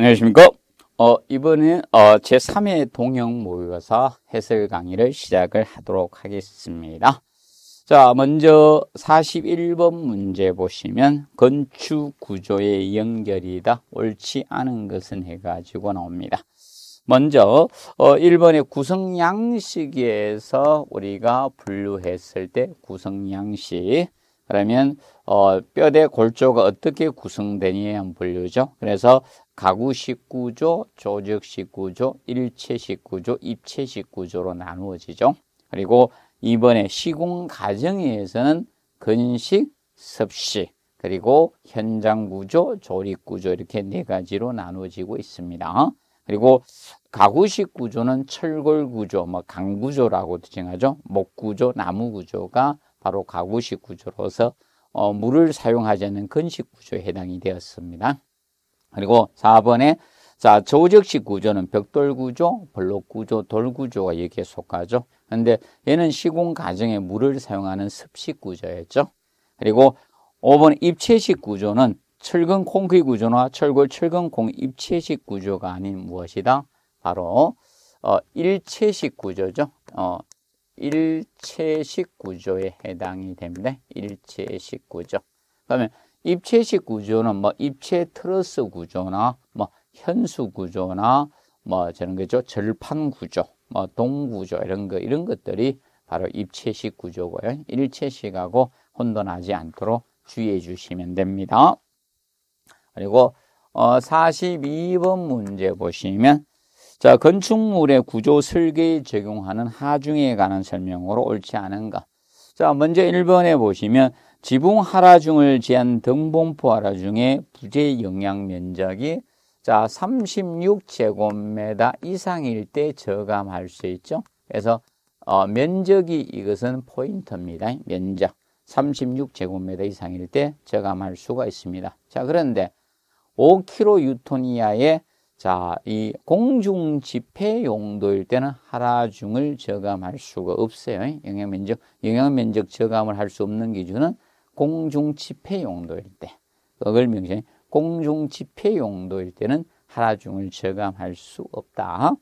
안녕하십니까 어, 이번에 어, 제3회 동영 모의고사 해설 강의를 시작을 하도록 하겠습니다 자 먼저 41번 문제 보시면 건축구조의 연결이다 옳지 않은 것은 해가지고 나옵니다 먼저 어, 1번의 구성양식에서 우리가 분류했을 때 구성양식 그러면 어, 뼈대 골조가 어떻게 구성되니 한번 분류죠. 그래서 가구식 구조, 조직식 구조, 일체식 구조, 입체식 구조로 나누어지죠. 그리고 이번에 시공 과정에서는 근식, 섭식, 그리고 현장 구조, 조립 구조 이렇게 네 가지로 나누어지고 있습니다. 그리고 가구식 구조는 철골 구조, 뭐 강구조라고도 칭하죠. 목 구조, 나무 구조가 바로 가구식 구조로서 어, 물을 사용하지 않는 건식 구조에 해당이 되었습니다. 그리고 4번에 자, 조적식 구조는 벽돌 구조, 블록 구조, 돌 구조가 여기에 속하죠. 그데 얘는 시공 과정에 물을 사용하는 습식 구조였죠. 그리고 5번 입체식 구조는 철근 콩크리 구조나 철골 철근 공 입체식 구조가 아닌 무엇이다? 바로 어, 일체식 구조죠. 어, 일체식 구조에 해당이 됩니다. 일체식 구조. 그러면 입체식 구조는 뭐 입체 트러스 구조나 뭐 현수 구조나 뭐 저런 거죠. 절판 구조, 뭐 동구조 이런 거 이런 것들이 바로 입체식 구조고요. 일체식하고 혼돈하지 않도록 주의해 주시면 됩니다. 그리고 어 42번 문제 보시면 자, 건축물의 구조 설계에 적용하는 하중에 관한 설명으로 옳지 않은가? 자, 먼저 1번에 보시면 지붕 하라중을 제한 등본포 하라중의 부재 영향 면적이 자, 36제곱미터 이상일 때 저감할 수 있죠. 그래서 어, 면적이 이것은 포인트입니다. 면적 36제곱미터 이상일 때 저감할 수가 있습니다. 자, 그런데 5kN 이하의 자, 이 공중 집회 용도일 때는 하라중을 저감할 수가 없어요. 영향 면적, 영향 면적 저감을 할 수 없는 기준은 공중 집회 용도일 때. 그걸 명시해. 공중 집회 용도일 때는 하라중을 저감할 수 없다.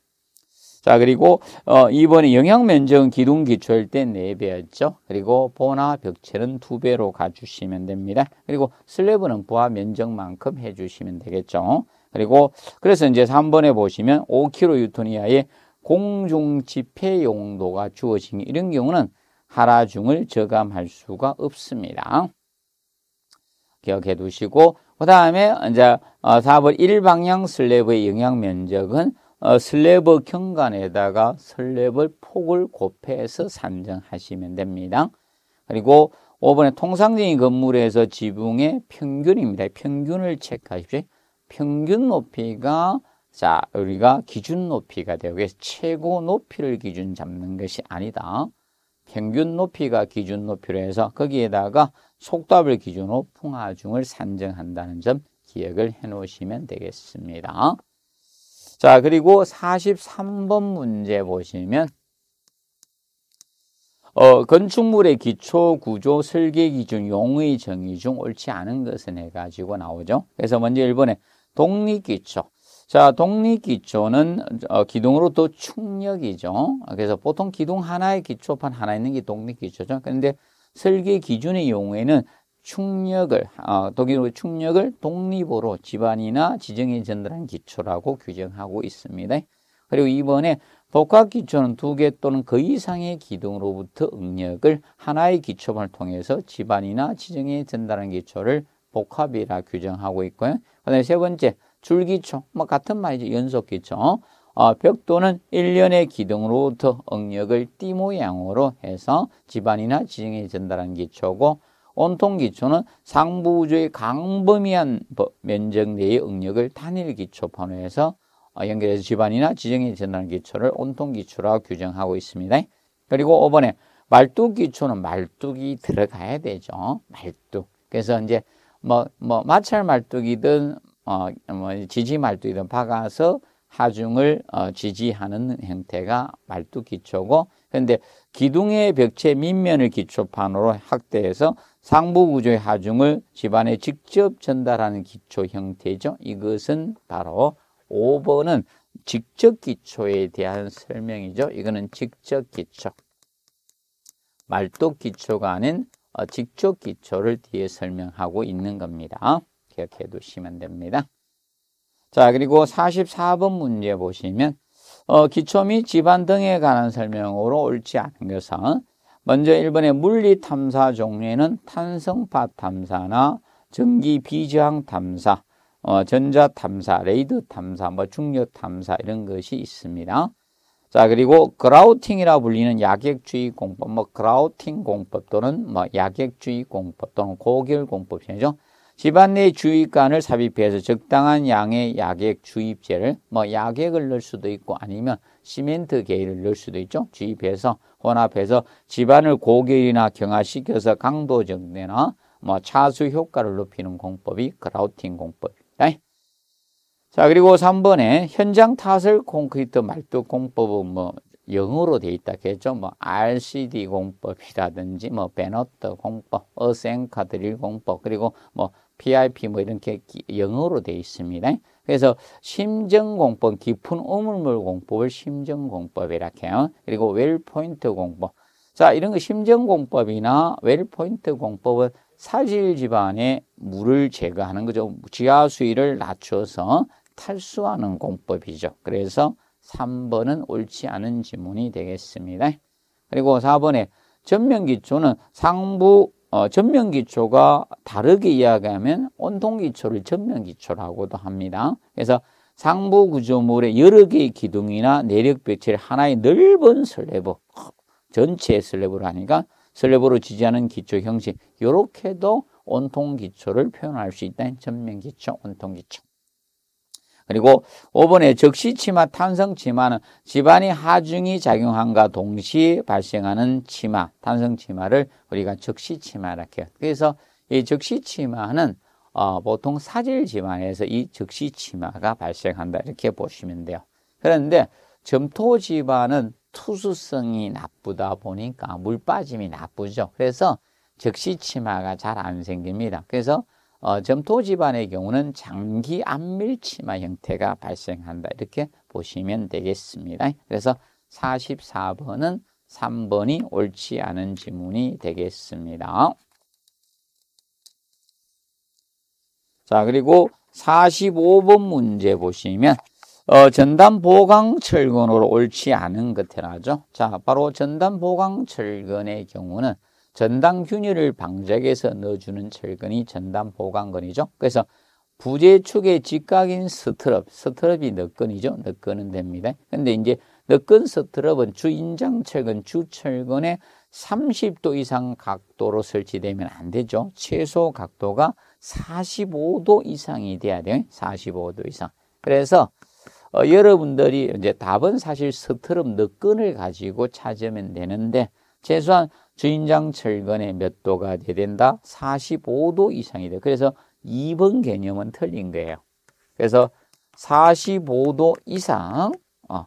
자, 그리고 어, 이번에 영향 면적은 기둥 기초일 때 4배였죠. 그리고 보나 벽체는 2배로 가주시면 됩니다. 그리고 슬래브는 부하 면적만큼 해주시면 되겠죠. 그리고 그래서 이제 3번에 보시면 5kN g 유 이하의 공중 집회 용도가 주어진 이런 경우는 하라중을 저감할 수가 없습니다. 기억해 두시고 그 다음에 이제 4번 어, 1방향 슬래브의 영향 면적은 어, 슬래버 경관에다가 슬래버 폭을 곱해서 산정하시면 됩니다. 그리고 5번에 통상적인 건물에서 지붕의 평균입니다. 평균을 체크하십시오. 평균 높이가 자 우리가 기준 높이가 되고 최고 높이를 기준 잡는 것이 아니다. 평균 높이가 기준 높이로 해서 거기에다가 속답을 기준으로 풍하중을 산정한다는 점 기억을 해 놓으시면 되겠습니다. 자 그리고 43번 문제 보시면 어, 건축물의 기초 구조 설계 기준 용의 정의 중 옳지 않은 것은 해가지고 나오죠. 그래서 먼저 1번에 독립기초. 자, 독립기초는 어, 기둥으로또 충력이죠. 그래서 보통 기둥 하나의 기초판 하나 있는 게 독립기초죠. 그런데 설계 기준의 경우에는 충력을 어, 독일어로 충력을 독립으로 집안이나 지정에 전달한 기초라고 규정하고 있습니다. 그리고 이번에 복합 기초는 두 개 또는 그 이상의 기둥으로부터 응력을 하나의 기초판을 통해서 집안이나 지정에 전달한 기초를 복합이라 규정하고 있고요. 그다음에 세 번째 줄기초 뭐 같은 말이죠. 연속기초. 어, 벽돌은 일련의 기둥으로부터 응력을 띠 모양으로 해서 집안이나 지정에 전달한 기초고 온통 기초는 상부우주의 광범위한 면적 내의 응력을 단일 기초 번호에서 어, 연결해서 집안이나 지정에 전달한 기초를 온통 기초라 고 규정하고 있습니다. 그리고 5번에 말뚝 기초는 말뚝이 들어가야 되죠. 말뚝. 그래서 이제 뭐, 뭐, 마찰 말뚝이든, 어, 뭐, 지지 말뚝이든 박아서 하중을 어, 지지하는 형태가 말뚝 기초고, 그런데 기둥의 벽체 밑면을 기초판으로 확대해서 상부 구조의 하중을 집안에 직접 전달하는 기초 형태죠. 이것은 바로 5번은 직접 기초에 대한 설명이죠. 이거는 직접 기초. 말뚝 기초가 아닌 어, 직조 기초를 뒤에 설명하고 있는 겁니다. 기억해 두시면 됩니다. 자, 그리고 44번 문제 보시면 어, 기초 및 집안 등에 관한 설명으로 옳지 않은 것은 먼저 1번의 물리 탐사 종류에는 탄성파 탐사나 전기 비저항 탐사, 어, 전자 탐사, 레이드 탐사, 뭐 중력 탐사 이런 것이 있습니다. 자 그리고 그라우팅이라 불리는 약액주의 공법, 뭐 그라우팅 공법 또는 뭐 약액주의 공법 또는 고결 공법이죠. 집안 내 주의관을 삽입해서 적당한 양의 약액 주입제를 뭐 약액을 넣을 수도 있고 아니면 시멘트 계일을 넣을 수도 있죠. 주입해서 혼합해서 집안을 고결이나 경화시켜서 강도 정대나뭐 차수 효과를 높이는 공법이 그라우팅 공법입니다. 네. 자, 그리고 3번에 현장 타설 콘크리트 말뚝 공법은 뭐 영어로 돼 있다 했죠. 뭐 RCD 공법이라든지 뭐 베너트 공법, 어센카 드릴 공법, 그리고 뭐 PIP 뭐 이렇게 영어로 돼 있습니다. 그래서 심정공법, 깊은 우물물 공법을 심정공법이라 해요. 그리고 웰포인트 공법. 자, 이런 거 심정공법이나 웰포인트 공법은 사질 집안에 물을 제거하는 거죠. 지하 수위를 낮춰서 탈수하는 공법이죠. 그래서 3번은 옳지 않은 지문이 되겠습니다. 그리고 4번에 전면기초는 상부 어, 전면기초가 다르게 이야기하면 온통기초를 전면기초라고도 합니다. 그래서 상부 구조물의 여러 개의 기둥이나 내력 배치를 하나의 넓은 슬래버전체슬래버로하니까 슬래브로 지지하는 기초 형식 이렇게도 온통 기초를 표현할 수 있다. 전면 기초, 온통 기초. 그리고 5번에 적시치마, 탄성치마는 집안이 하중이 작용함과 동시에 발생하는 치마, 탄성치마를 우리가 적시치마라 해요. 그래서 이 적시치마는 어, 보통 사질치마에서 이 적시치마가 발생한다 이렇게 보시면 돼요. 그런데 점토 지반은 투수성이 나쁘다 보니까 물 빠짐이 나쁘죠. 그래서 적시치마가 잘 안 생깁니다. 그래서 어, 점토 지반의 경우는 장기 안밀치마 형태가 발생한다. 이렇게 보시면 되겠습니다. 그래서 44번은 3번이 옳지 않은 지문이 되겠습니다. 자, 그리고 45번 문제 보시면 어, 전단 보강 철근으로 옳지 않은 것이라죠. 자, 바로 전단 보강 철근의 경우는 전단 균열을 방적에서 넣어주는 철근이 전단 보강근이죠. 그래서 부재축의 직각인 스트럽, 스트럽이 넣건이죠넣건은 됩니다. 근데 이제 넣건 스트럽은 주인장철근, 주철근의 30도 이상 각도로 설치되면 안 되죠. 최소 각도가 45도 이상이 돼야 돼요. 45도 이상. 그래서 어, 여러분들이 이제 답은 사실 스트럼몇 건을 가지고 찾으면 되는데 최소한 주인장 철근의몇 도가 돼야 된다? 45도 이상이 돼. 그래서 2번 개념은 틀린 거예요. 그래서 45도 이상 어,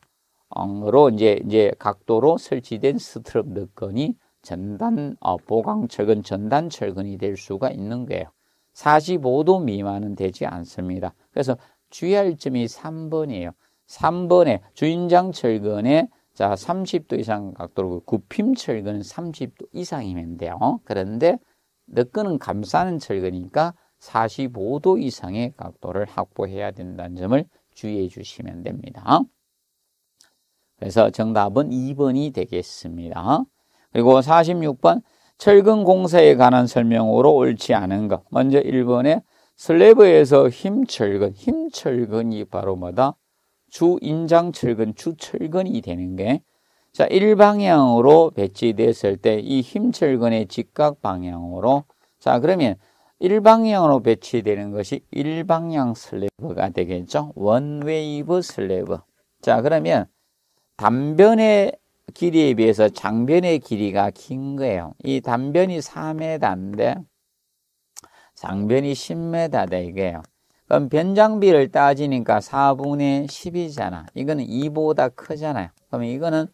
으로 이제 이제 각도로 설치된 스트럼몇 건이 전단 어, 보강 철근 전단 철근이 될 수가 있는 거예요. 45도 미만은 되지 않습니다. 그래서 주의할 점이 3번이에요. 3번에 주인장 철근에 자 30도 이상 각도로 그 굽힘 철근은 30도 이상이면 돼요. 어? 그런데 너끈은 감싸는 철근이니까 45도 이상의 각도를 확보해야 된다는 점을 주의해 주시면 됩니다. 그래서 정답은 2번이 되겠습니다. 그리고 46번 철근 공사에 관한 설명으로 옳지 않은 것. 먼저 1번에 슬래브에서 힘철근, 힘철근이 바로 마다 주인장철근, 주철근이 되는 게 자, 일방향으로 배치됐을 때 이 힘철근의 직각 방향으로 자, 그러면 일방향으로 배치되는 것이 일방향 슬래브가 되겠죠. 원웨이브 슬래브. 자, 그러면 단변의 길이에 비해서 장변의 길이가 긴 거예요. 이 단변이 3m인데 장변이 10m 다 이게요. 그럼 변장비를 따지니까 4분의 10이잖아. 이거는 2보다 크잖아요. 그러면 이거는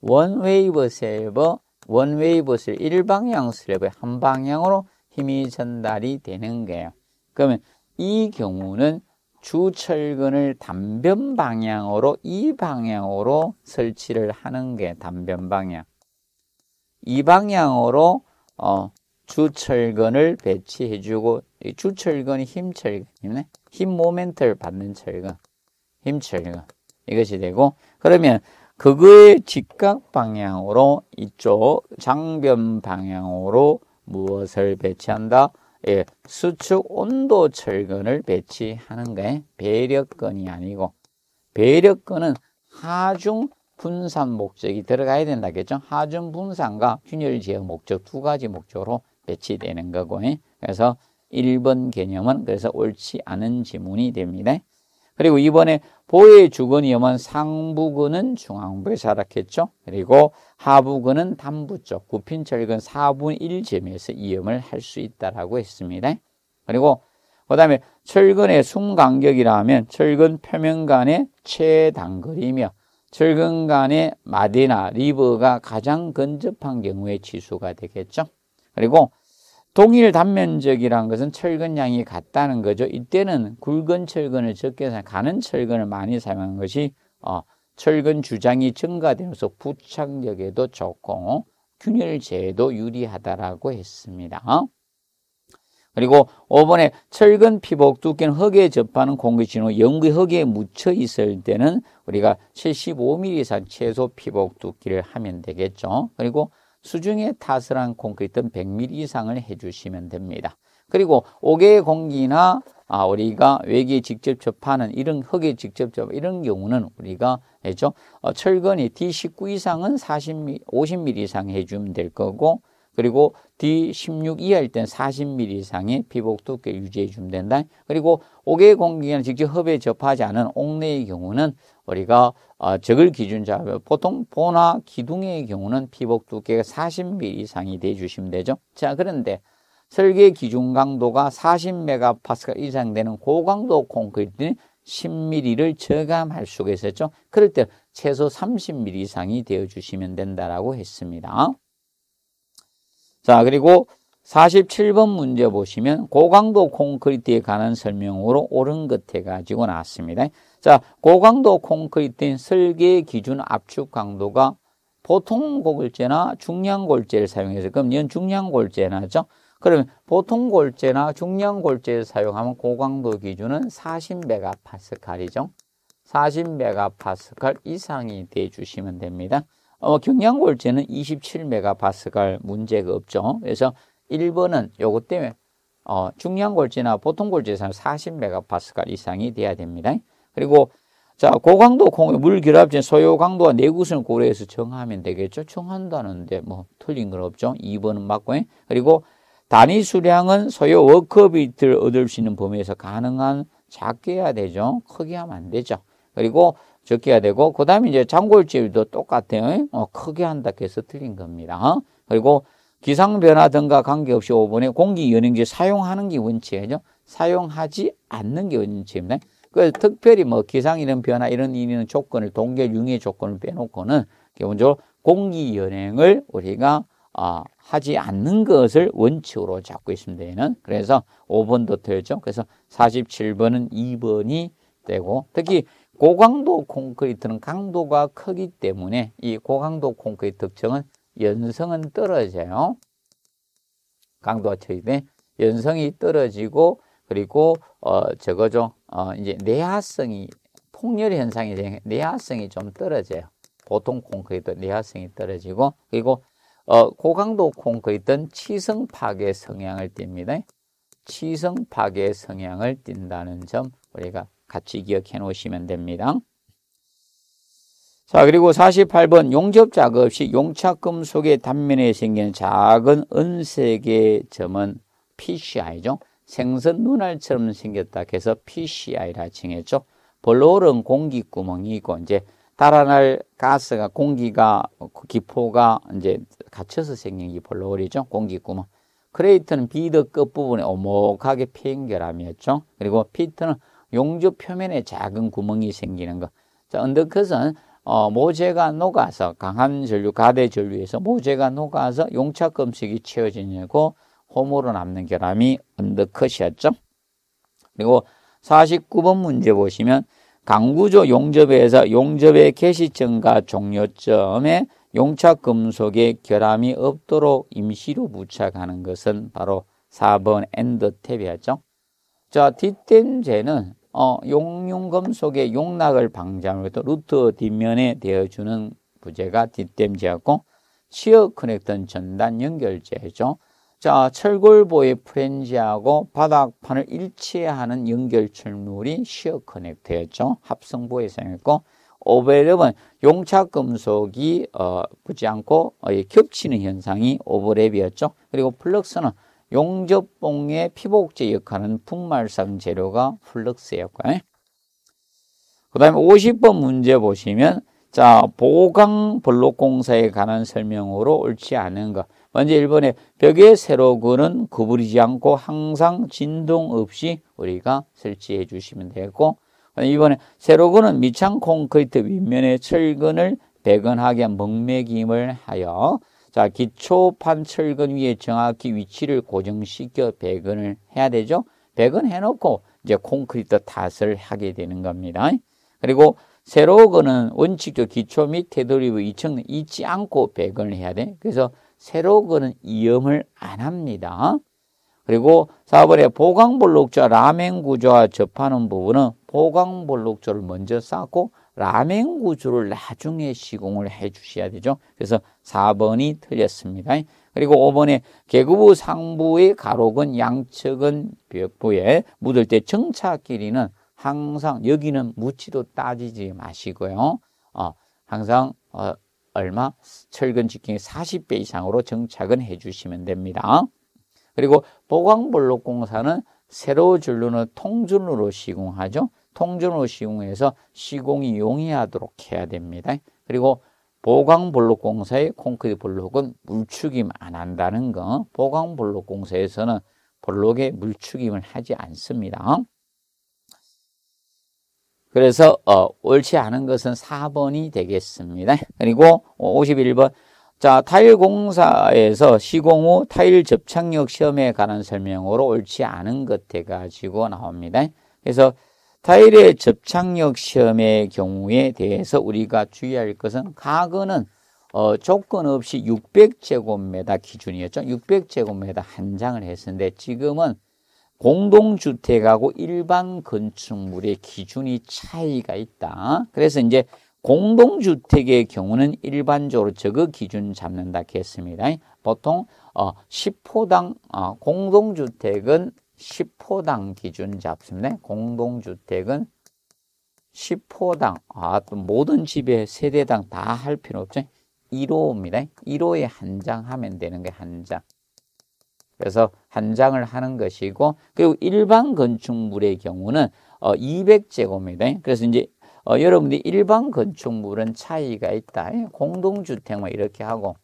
원웨이브 셀버, 원웨이브 셀 일방향 슬랩의 한 방향으로 힘이 전달이 되는 거예요. 그러면 이 경우는 주철근을 단변 방향으로 이 방향으로 설치를 하는 게 단변 방향. 이 방향으로 어, 주철근을 배치해주고 주철근이 힘철근이네. 힘 모멘트를 받는 철근, 힘철근 이것이 되고 그러면 그거의 직각 방향으로 이쪽 장변 방향으로 무엇을 배치한다? 예, 수축 온도 철근을 배치하는 게 배력근이 아니고 배력근은 하중 분산 목적이 들어가야 된다겠죠. 하중 분산과 균열 제어 목적 두 가지 목적으로 배치되는 거고 예? 그래서 1번 개념은 그래서 옳지 않은 지문이 됩니다. 그리고 이번에 보의 주거니엄 상부근은 중앙부에 자락했죠. 그리고 하부근은 담부 쪽, 굽힌 철근 4분 1점에서 이염을 할 수 있다라고 했습니다. 그리고 그 다음에 철근의 숨간격이라 면 철근 표면 간의 최단거리며 철근 간의 마디나 리버가 가장 근접한 경우의 지수가 되겠죠. 그리고 동일 단면적이라는 것은 철근 양이 같다는 거죠. 이때는 굵은 철근을 적게 사용, 가는 철근을 많이 사용한 것이 어, 철근 주장이 증가되면서 부착력에도 좋고 균열제에도 유리하다라고 했습니다. 그리고 5번에 철근 피복 두께는 흙에 접하는 공기 진호 연기 흙에 묻혀 있을 때는 우리가 75mm상 이 최소 피복 두께를 하면 되겠죠. 그리고 수중에 타스한 콘크리트는 100mm 이상을 해주시면 됩니다. 그리고 옥외 공기나 아, 우리가 외기에 직접 접하는 이런 흙에 직접 접 이런 경우는 우리가 해죠 어, 철근이 D19 이상은 40mm, 50mm 이상 해주면 될 거고 그리고 D16 이하일 땐 40mm 이상의 피복 두께 유지해 주면 된다. 그리고 옥외 공기나 직접 흡에 접하지 않은 옥내의 경우는 우리가 어, 적을 기준 잡으면 보통 보나 기둥의 경우는 피복 두께가 40mm 이상이 돼주시면 되죠. 자 그런데 설계 기준 강도가 40메가파스칼 이상 되는 고강도 콘크리트는 10mm를 저감할 수가 있었죠. 그럴 때 최소 30mm 이상이 되어주시면 된다라고 했습니다. 자 그리고 47번 문제 보시면 고강도 콘크리트에 관한 설명으로 옳은 것 해가지고 나왔습니다. 자, 고강도 콘크리트인 설계 기준 압축 강도가 보통 골재나 중량 골재를 사용해서 그럼 이건 중량 골재나죠. 그러면 보통 골재나 중량 골재를 사용하면 고강도 기준은 40메가파스칼이죠. 40메가파스칼 이상이 돼 주시면 됩니다. 어, 중량 골재는 27메가파스칼 문제가 없죠. 그래서 1번은 요것 때문에 어, 중량 골재나 보통 골재에서는 40메가파스칼 이상이 돼야 됩니다. 그리고 자 고강도 공유 물결합진 소요 강도와 내구성을 네 고려해서 정하면 되겠죠. 정한다는데 뭐 틀린 건 없죠. 2번은 맞고 예? 그리고 단위 수량은 소요 워크비트를 얻을 수 있는 범위에서 가능한 작게 해야 되죠. 크게 하면 안 되죠. 그리고 적게 해야 되고 그 다음에 이제 장골집도 똑같아요. 예? 어, 크게 한다 해서 틀린 겁니다. 어? 그리고 기상 변화 등과 관계없이 5번에 공기 연행제 사용하는 게 원칙이죠. 사용하지 않는 게 원칙입니다. 그 특별히 뭐 기상 이런 변화 이런 이런 조건을 동계융의 조건을 빼놓고는 기본적으로 공기 연행을 우리가 아, 하지 않는 것을 원칙으로 잡고 있습니다. 얘는 그래서 5번도 되죠. 그래서 47번은 2번이 되고 특히 고강도 콘크리트는 강도가 크기 때문에 이 고강도 콘크리트 특징은 연성은 떨어져요. 강도가 처지되 연성이 떨어지고 그리고 어적어죠어 어, 이제 내화성이 폭열 현상이 되는 내화성이 좀 떨어져요. 보통 콘크리트 내화성이 떨어지고 그리고 어 고강도 콘크리트는 치성 파괴 성향을 띱니다. 치성 파괴 성향을 띈다는 점 우리가 같이 기억해 놓으시면 됩니다. 자, 그리고 48번 용접 작업 시 용착금 속의 단면에 생긴 작은 은색의 점은 PCI죠. 생선 눈알처럼 생겼다 해래서 PCI라 칭했죠. 볼로른 공기 구멍이고 이제 달아날 가스가 공기가 그 기포가 이제 갇혀서 생긴 게 볼로울이죠. 공기 구멍. 크레이트는 비드 끝부분에 오목하게 핀 결함이었죠. 그리고 피트는 용접 표면에 작은 구멍이 생기는 것. 자, 언더컷은 어, 모재가 녹아서 강한 전류, 가대 전류에서 모재가 녹아서 용착 검색이 채워지냐고 홈으로 남는 결함이 언더컷이었죠. 그리고 49번 문제 보시면 강구조 용접에서 용접의 개시점과 종료점에 용착 금속의 결함이 없도록 임시로 부착하는 것은 바로 4번 엔더탭이었죠. 자, 뒷댐재는 어, 용융 금속의 용락을 방지하는 것 루터 뒷면에 대어주는 부재가 뒷댐재였고 치어 커넥턴 전단 연결재죠. 자, 철골보의 프렌지하고 바닥판을 일치하는 연결철물이 시어 커넥터였죠. 합성보에 사용했고 오버랩은 용착금속이 어, 붙지 않고 어, 예, 겹치는 현상이 오버랩이었죠. 그리고 플럭스는 용접봉의 피복제 역할은 분말성 재료가 플럭스였고요. 그 다음에 50번 문제 보시면 자 보강 블록공사에 관한 설명으로 옳지 않은 것 먼저 1번에 벽에 세로근은 구부리지 않고 항상 진동 없이 우리가 설치해 주시면 되고 겠 이번에 세로근은 밑창 콘크리트 윗면에 철근을 배근하게 먹매김을 하여 자 기초판 철근 위에 정확히 위치를 고정시켜 배근을 해야 되죠. 배근해 놓고 이제 콘크리트 탓을 하게 되는 겁니다. 그리고 세로근은 원칙적 기초 및 테두리 부층은지 않고 배근을 해야 돼. 그래서 새로 거는 위험을 안 합니다. 그리고 4번에 보강볼록조 라멘구조와 접하는 부분은 보강볼록조를 먼저 쌓고 라멘구조를 나중에 시공을 해 주셔야 되죠. 그래서 4번이 틀렸습니다. 그리고 5번에 개구부 상부의 가로근 양측은 벽부에 묻을 때 정차 길이는 항상 여기는 묻지도 따지지 마시고요. 어, 항상 어, 얼마? 철근 직경이 40배 이상으로 정착은 해 주시면 됩니다. 그리고 보광볼록 공사는 세로 줄눈을 통준으로 시공하죠. 통준으로 시공해서 시공이 용이하도록 해야 됩니다. 그리고 보강볼록공사의 콘크리트 볼록은 물축임 안 한다는 거. 보강볼록공사에서는 볼록에 물축임을 하지 않습니다. 그래서 어, 옳지 않은 것은 4번이 되겠습니다. 그리고 51번 자 타일 공사에서 시공 후 타일 접착력 시험에 관한 설명으로 옳지 않은 것 돼가지고 나옵니다. 그래서 타일의 접착력 시험의 경우에 대해서 우리가 주의할 것은 가구는 어, 조건 없이 600제곱미터 기준이었죠. 600제곱미터 한 장을 했었는데 지금은 공동주택하고 일반 건축물의 기준이 차이가 있다. 그래서 이제 공동주택의 경우는 일반적으로 저거 기준 잡는다 했습니다. 보통 어, 10호당 어, 공동주택은 10호당 기준 잡습니다. 공동주택은 10호당 아, 또 모든 집에 세대당 다 할 필요 없죠. 1호입니다. 1호에 한 장 하면 되는 게 한 장. 그래서 한 장을 하는 것이고 그리고 일반 건축물의 경우는 어 200제곱미터. 그래서 이제 어 여러분들이 일반 건축물은 차이가 있다. 예, 공동주택만 뭐 이렇게 하고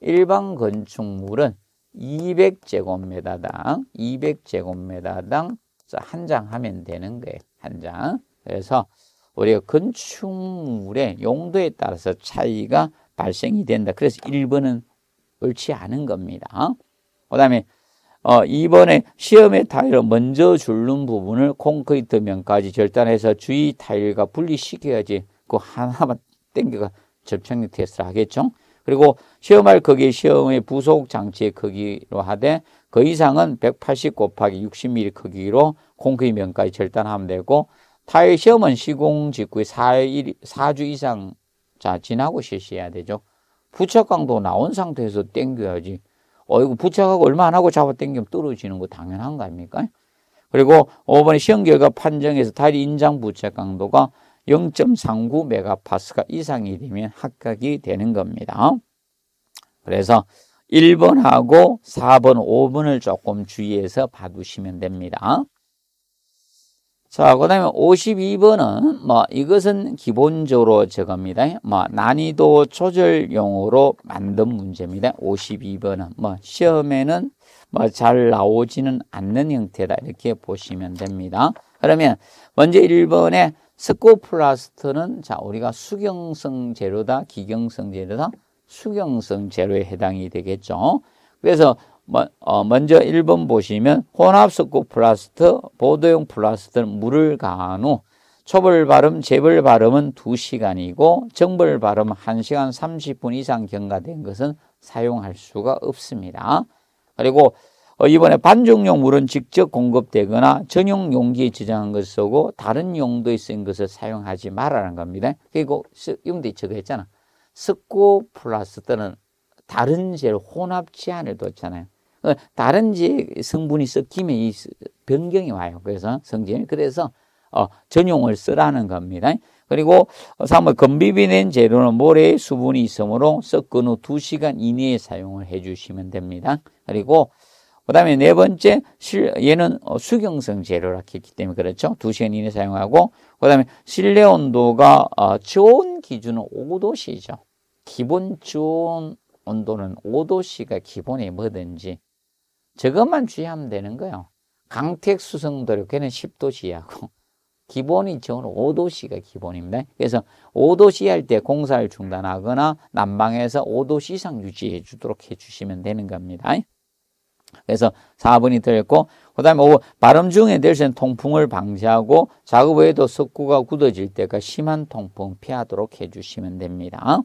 일반 건축물은 200제곱미터당 200제곱미터당 한 장 하면 되는 거예요. 한 장. 그래서 우리가 건축물의 용도에 따라서 차이가 발생이 된다. 그래서 1번은 옳지 않은 겁니다. 그 다음에 어, 이번에 시험의 타일을 먼저 줄는 부분을 콘크리트 면까지 절단해서 주위 타일과 분리시켜야지 그 하나만 땡겨가 접착력 테스트를 하겠죠. 그리고 시험할 크기 시험의 부속 장치의 크기로 하되 그 이상은 180 곱하기 60mm 크기로 콘크리트 면까지 절단하면 되고 타일 시험은 시공 직후에 4일, 4주 이상 자 지나고 실시해야 되죠. 부착강도 나온 상태에서 땡겨야지 어이구 부착하고 얼마 안 하고 잡아당기면 떨어지는 거 당연한 거 아닙니까? 그리고 5번의 시험 결과 판정에서 다리 인장 부착 강도가 0.39메가파스가 이상이 되면 합격이 되는 겁니다. 그래서 1번하고 4번, 5번을 조금 주의해서 봐두시면 됩니다. 자, 그 다음에 52번은, 뭐, 이것은 기본적으로 저겁니다. 뭐, 난이도 조절용으로 만든 문제입니다. 52번은, 뭐, 시험에는 뭐, 잘 나오지는 않는 형태다. 이렇게 보시면 됩니다. 그러면, 먼저 1번에 스코플라스트는, 자, 우리가 수경성 재료다, 기경성 재료다, 수경성 재료에 해당이 되겠죠. 그래서 어, 먼저 1번 보시면 혼합석고 플라스터, 보도용 플라스터는 물을 가한 후 초벌 발음, 재벌 발음은 2시간이고 정벌 발음 1시간 30분 이상 경과된 것은 사용할 수가 없습니다. 그리고 어, 이번에 반죽용 물은 직접 공급되거나 전용 용기에 저장한 것을 쓰고 다른 용도에 쓴 것을 사용하지 말라는 겁니다. 그리고 용도에 저거 했잖아. 석고 플라스터는 다른 재 혼합 제한을 뒀잖아요. 어, 다른 지 성분이 섞이면 이 변경이 와요. 그래서 성질. 그래서 어, 전용을 쓰라는 겁니다. 그리고 3월 건비비낸 재료는 모래에 수분이 있으므로 섞은 후 2시간 이내에 사용을 해 주시면 됩니다. 그리고 그 다음에 네 번째, 실, 얘는 수경성 재료라 했기 때문에 그렇죠. 2시간 이내 에 사용하고, 그 다음에 실내 온도가 좋은 어, 기준은 5도씨죠. 기본 좋은 온도는 5도씨가 기본에 뭐든지 저것만 주의하면 되는 거예요. 강택수성도력, 걔는 10도시하고 기본이 저는 5도시가 기본입니다. 그래서 5도시 할때 공사를 중단하거나 난방에서 5도시 이상 유지해 주도록 해 주시면 되는 겁니다. 그래서 4번이 들었고 그 다음에 5번 발음 중에 내리는 통풍을 방지하고 작업 외에도 석구가 굳어질 때가 심한 통풍 피하도록 해주시면 됩니다.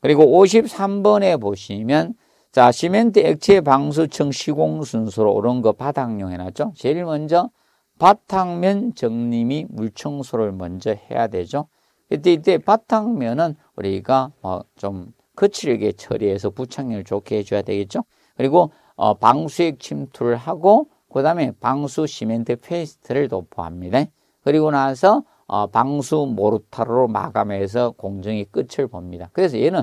그리고 53번에 보시면 자, 시멘트 액체 방수층 시공 순서로 오른 거 바닥용 해놨죠? 제일 먼저 바탕면 정리이 물청소를 먼저 해야 되죠. 이때 이때 바탕면은 우리가 뭐 좀 거칠게 처리해서 부착력을 좋게 해줘야 되겠죠. 그리고 어, 방수액 침투를 하고 그 다음에 방수 시멘트 페이스트를 도포합니다. 그리고 나서 어, 방수 모르타로 마감해서 공정의 끝을 봅니다. 그래서 얘는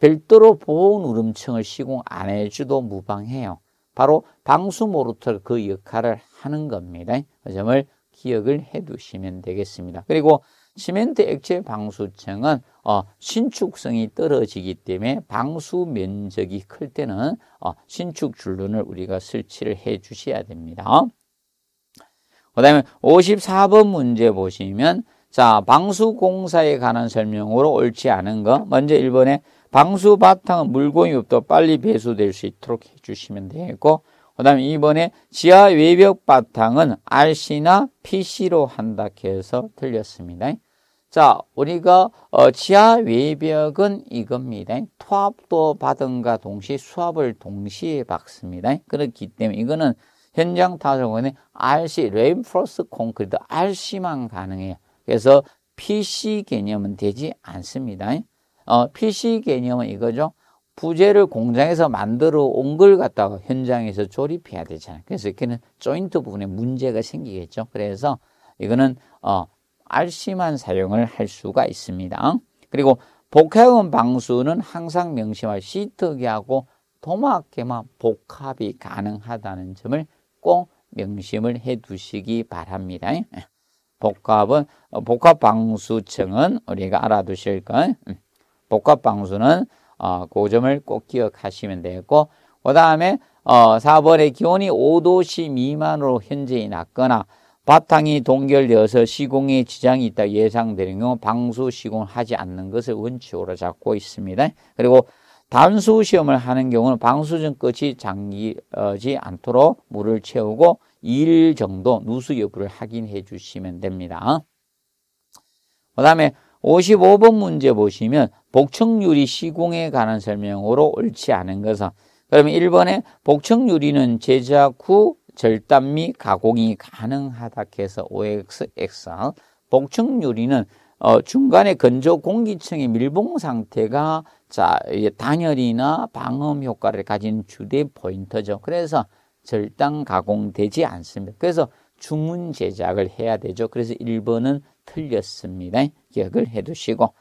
별도로 보온 우름층을 시공 안 해줘도 무방해요. 바로 방수 모르털 그 역할을 하는 겁니다. 그 점을 기억을 해두시면 되겠습니다. 그리고 시멘트 액체 방수층은 어, 신축성이 떨어지기 때문에 방수 면적이 클 때는 어, 신축 줄눈을 우리가 설치를 해 주셔야 됩니다. 그 다음에 54번 문제 보시면 자 방수 공사에 관한 설명으로 옳지 않은 거 먼저 1번에 방수 바탕은 물공이 없도 빨리 배수될 수 있도록 해주시면 되고 그 다음에 이번에 지하 외벽 바탕은 RC나 PC로 한다 해서 틀렸습니다. 자, 우리가 어, 지하 외벽은 이겁니다. 투합도 받은가 동시 에 수압을 동시에 받습니다. 그렇기 때문에 이거는 현장 타석원의 RC, 레인포스 콘크리트 RC만 가능해요. 그래서 PC 개념은 되지 않습니다. 어, PC 개념은 이거죠. 부재를 공장에서 만들어 온 걸 갖다가 현장에서 조립해야 되잖아요. 그래서 이렇게는 조인트 부분에 문제가 생기겠죠. 그래서 이거는 어, RC만 사용을 할 수가 있습니다. 그리고 복합은 방수는 항상 명심할 시트기하고 도마학계만 복합이 가능하다는 점을 꼭 명심을 해 두시기 바랍니다. 복합은 복합 방수층은 우리가 알아두실 거예요. 복합 방수는 어, 그 점을 꼭 기억하시면 되겠고 그 다음에 어, 4번의 기온이 5도씨 미만으로 현재 낮거나 바탕이 동결되어서 시공에 지장이 있다 예상되는 경우 방수 시공하지 않는 것을 원칙으로 잡고 있습니다. 그리고 단수 시험을 하는 경우는 방수증 끝이 잠기지 않도록 물을 채우고 2일 정도 누수 여부를 확인해 주시면 됩니다. 그 다음에 55번 문제 보시면 복층유리 시공에 관한 설명으로 옳지 않은 것은 그러면 1번에 복층유리는 제작 후 절단 및 가공이 가능하다 해서 OXX 복층유리는 어, 중간에 건조 공기층의 밀봉 상태가 자, 단열이나 방음 효과를 가진 주된 포인트죠. 그래서 절단 가공되지 않습니다. 그래서 주문 제작을 해야 되죠. 그래서 1번은 틀렸습니다. 기억을 해 두시고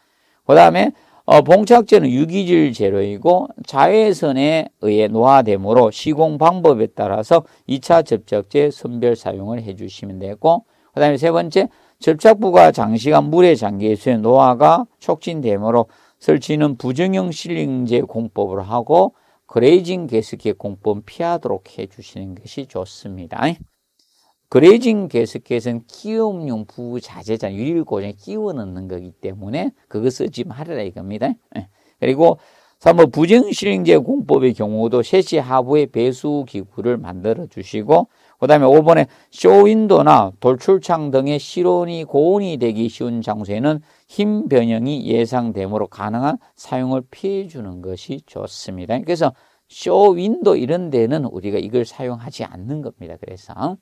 그 다음에 어, 봉착제는 유기질 재료이고 자외선에 의해 노화되므로 시공 방법에 따라서 2차 접착제 선별 사용을 해 주시면 되고 그 다음에 세 번째 접착부가 장시간 물에 잠겨 있으면 노화가 촉진되므로 설치는 부정형 실링제 공법을 하고 그레이징 개스기 공법 피하도록 해주시는 것이 좋습니다. 그레이징 계스켓은는 끼움용 부자재자 유리고에 끼워 넣는 거기 때문에 그거 쓰지 말아라 이겁니다. 예. 그리고 3번 부정실행제 공법의 경우도 세시 하부의 배수 기구를 만들어 주시고 그 다음에 5번에 쇼윈도나 돌출창 등의 실온이 고온이 되기 쉬운 장소에는 힘 변형이 예상되므로 가능한 사용을 피해 주는 것이 좋습니다. 그래서 쇼윈도 이런 데는 우리가 이걸 사용하지 않는 겁니다. 그래서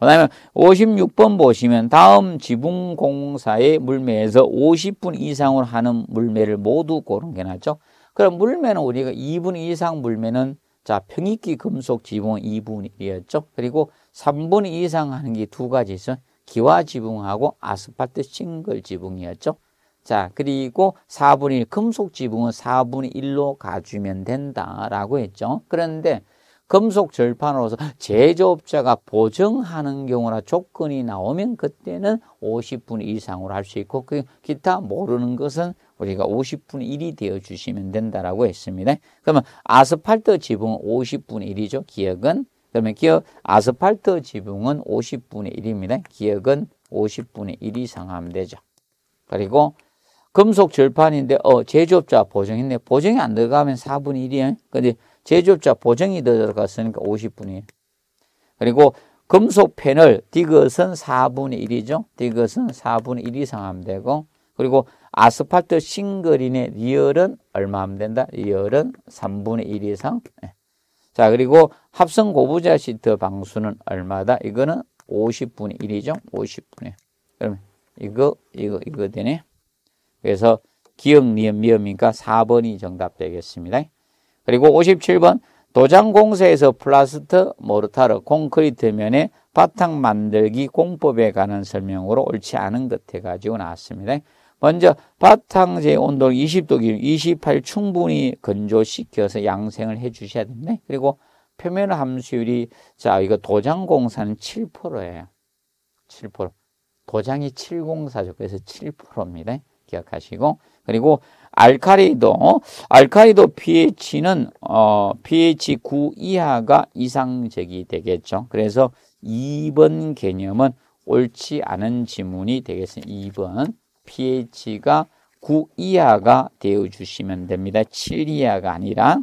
그 다음에 56번 보시면 다음 지붕공사의 물매에서 50분 이상을 하는 물매를 모두 고른 게 낫죠. 그럼 물매는 우리가 2분 이상 물매는 자 평익기 금속 지붕 2분이었죠. 그리고 3분 이상 하는 게 두 가지 있어 기와 지붕하고 아스팔트 싱글 지붕이었죠. 자 그리고 4분의 1 금속 지붕은 4분의 1로 가주면 된다라고 했죠. 그런데 금속 절판으로서 제조업자가 보증하는 경우나 조건이 나오면 그때는 50분 이상으로 할 수 있고 그 기타 모르는 것은 우리가 50분 1이 되어 주시면 된다라고 했습니다. 그러면 아스팔트 지붕은 50분 1이죠. 기억은 그러면 기억 아스팔트 지붕은 50분의 1입니다. 기억은 50분의 1 이상 하면 되죠. 그리고 금속 절판인데 어 제조업자 보증했네. 보증이 안 들어가면 4분의 1이에요. 그 근데 제조업자 보정이 들어갔으니까 50분이. 그리고 금속 펜을 디귿은 4분의 1이죠. 디귿은 4분의 1 이상 하면 되고 그리고 아스팔트 싱글인의 리얼은 얼마 하면 된다? 리얼은 3분의 1 이상. 네. 자 그리고 합성 고부자 시트 방수는 얼마다? 이거는 50분의 1이죠. 50분의. 그러면 이거 이거 이거 되네. 그래서 기억 니은 미음이니까 4번이 정답 되겠습니다. 그리고 57번 도장 공사에서 플라스터, 모르타르, 콘크리트 면에 바탕 만들기 공법에 관한 설명으로 옳지 않은 것 해가지고 나왔습니다. 먼저 바탕재 온도를 20도 기준 28 충분히 건조시켜서 양생을 해 주셔야 됩니다. 그리고 표면 함수율이 자 이거 도장 공사는 7%예요. 7% 도장이 7공사죠 그래서 7%입니다. 기억하시고 그리고 알카리도 어? 알카리도 pH는 어, pH 9 이하가 이상적이 되겠죠. 그래서 2번 개념은 옳지 않은 지문이 되겠습니다. 2번 pH가 9 이하가 되어 주시면 됩니다. 7 이하가 아니라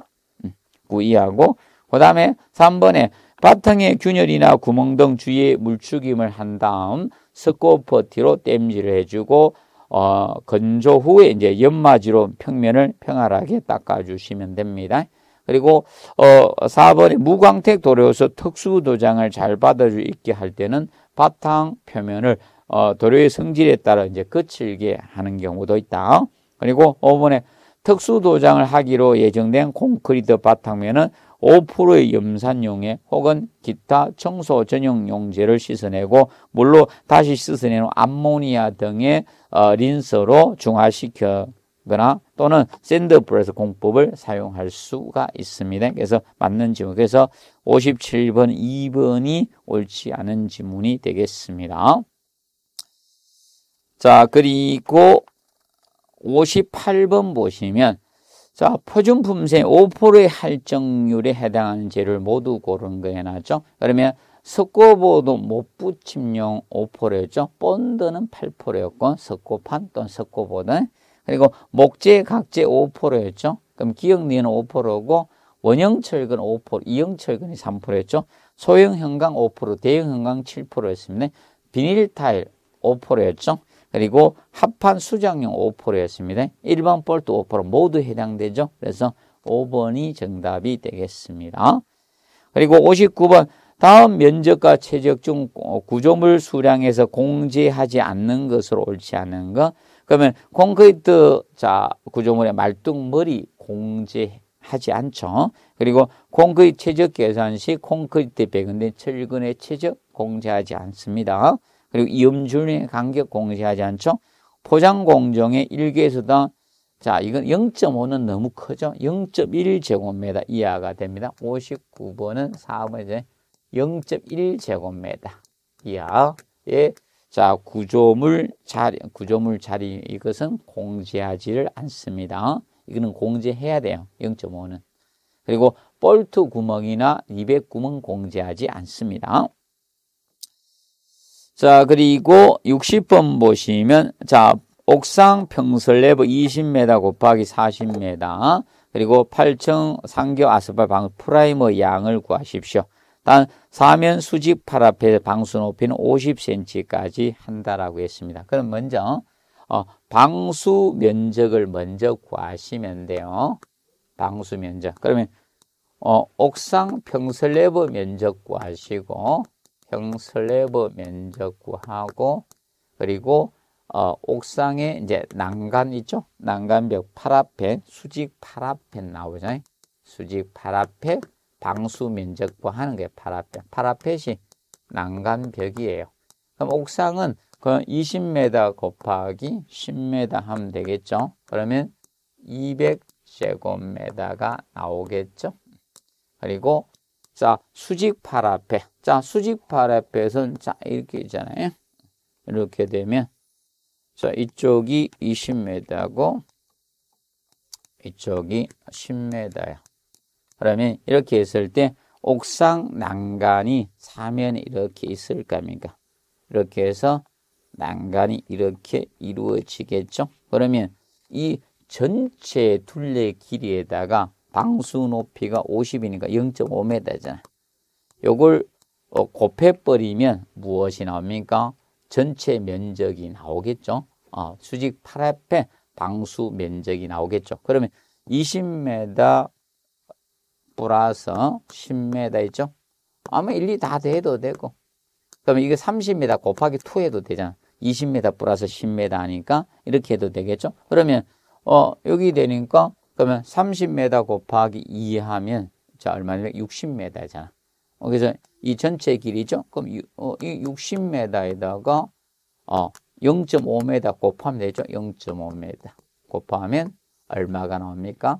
9 음, 이하고 그 다음에 3번에 바탕에 균열이나 구멍 등 주위에 물죽임을 한 다음 스코퍼티로 땜질을 해주고 어, 건조 후에 이제 연마지로 평면을 평활하게 닦아주시면 됩니다. 그리고 어 4번에 무광택 도료에서 특수 도장을 잘받아주 있게 할 때는 바탕 표면을 어 도료의 성질에 따라 이제 거칠게 하는 경우도 있다. 그리고 5번에 특수 도장을 하기로 예정된 콘크리트 바탕면은 5%의 염산용에 혹은 기타 청소 전용 용제를 씻어내고 물로 다시 씻어내는 암모니아 등의 어, 린서로 중화시켜거나 또는 샌드브레스 공법을 사용할 수가 있습니다. 그래서 맞는 지문, 그래서 57번 2번이 옳지 않은 지문이 되겠습니다. 자, 그리고 58번 보시면 자, 표준 품세 5%의 할증률에 해당하는 재료를 모두 고른 거 해놨죠. 그러면 석고보도 못 붙임용 5%였죠. 본드는 8%였고 석고판 또는 석고보는 그리고 목재 각재 5%였죠. 그럼 기역니은 5%고 원형철근 5%, 이형철근이 3%였죠. 소형 형광 5%, 대형 형광 7%였습니다. 비닐 타일 5%였죠. 그리고 합판 수작용 5%였습니다. 1번 볼트 5% 모두 해당되죠. 그래서 5번이 정답이 되겠습니다. 그리고 59번 다음 면적과 최적 중 구조물 수량에서 공제하지 않는 것으로 옳지 않은 것. 그러면 콘크리트 자 구조물의 말뚝머리 공제하지 않죠. 그리고 콘크리트 최적 계산 시 콘크리트 배근된 철근의 최적 공제하지 않습니다. 그리고 염준의 간격 공시하지 않죠. 포장 공정의 일개수당 자, 이건 0.5는 너무 크죠. 0.1제곱미터 이하가 됩니다. 59번은 4번이 0.1제곱미터 이하의 자, 구조물 자리, 구조물 자리 이것은 공제하지를 않습니다. 이거는 공제해야 돼요. 0.5는. 그리고 볼트 구멍이나 200 구멍 공제하지 않습니다. 자, 그리고 60번 보시면, 자, 옥상 평설레브 20m 뭐 곱하기 40m, 그리고 8층 상교 아스팔 방 프라이머 양을 구하십시오. 단, 사면 수직 팔 앞에 방수 높이는 50cm까지 한다라고 했습니다. 그럼 먼저, 어, 방수 면적을 먼저 구하시면 돼요. 방수 면적. 그러면, 어, 옥상 평설레브 면적 구하시고, 형슬래브 면적 구하고 그리고 어, 옥상에 이제 난간 있죠? 난간벽 팔 앞에 수직 팔 앞에 나오잖아요. 수직 팔 앞에 방수 면적 구하는 게 파라펜. 팔앞에이 난간벽이에요. 그럼 옥상은 그 20m 곱하기 10m 하면 되겠죠? 그러면 200 제곱미터가 나오겠죠? 그리고 자, 수직 팔앞에 자, 수직 팔앞에선 자, 이렇게 있잖아요. 이렇게 되면 자, 이쪽이 20m고 이쪽이 10m야. 그러면 이렇게 했을 때 옥상 난간이 사면에 이렇게 있을 겁니까? 이렇게 해서 난간이 이렇게 이루어지겠죠? 그러면 이 전체 둘레 길이에다가 방수 높이가 50이니까 0.5m잖아요. 요걸 어, 곱해버리면 무엇이 나옵니까? 전체 면적이 나오겠죠. 어, 수직 8앞에 방수 면적이 나오겠죠. 그러면 20m 플러스 10m 있죠. 아마 1, 2다 돼도 되고 그러면 이게 30m 곱하기 2 해도 되잖아. 20m 플러스 10m 하니까 이렇게 해도 되겠죠. 그러면 어, 여기 되니까 그러면 30m 곱하기 2 하면 자 얼마냐 면 60m잖아. 어, 그래서 이 전체 길이죠. 그럼 60m에다가 어, 0.5m 어, 곱하면 되죠. 0.5m 곱하면 얼마가 나옵니까?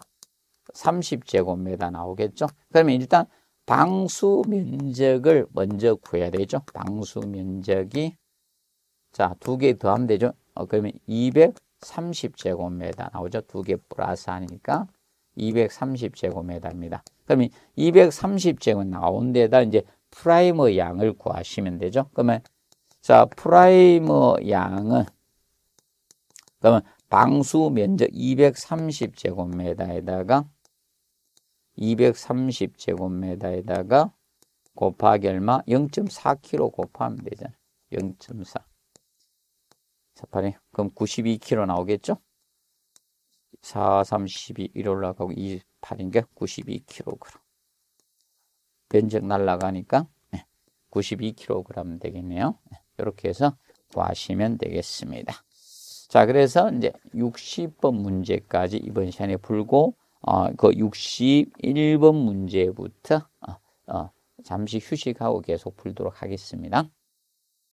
30제곱미터 나오겠죠. 그러면 일단 방수 면적을 먼저 구해야 되죠. 방수 면적이 자, 두 개 더하면 되죠. 어, 그러면 200 30제곱미터 나오죠. 두 개 플러스 하니까 230제곱미터입니다. 그러면 230제곱 나온 데다 이제 프라이머 양을 구하시면 되죠. 그러면 자 프라이머 양은 그러면 방수 면적 230제곱미터에다가 230제곱미터에다가 곱하기 얼마? 0.4kg 곱하면 되잖아요. 0.4. 자파리 그럼 92kg 나오겠죠? 4, 3, 12, 1 올라가고 2, 8인 게 92kg. 면적 날라가니까 92kg 되겠네요. 이렇게 네, 해서 구시면 되겠습니다. 자, 그래서 이제 60번 문제까지 이번 시간에 풀고, 어, 그 61번 문제부터, 어, 어, 잠시 휴식하고 계속 풀도록 하겠습니다.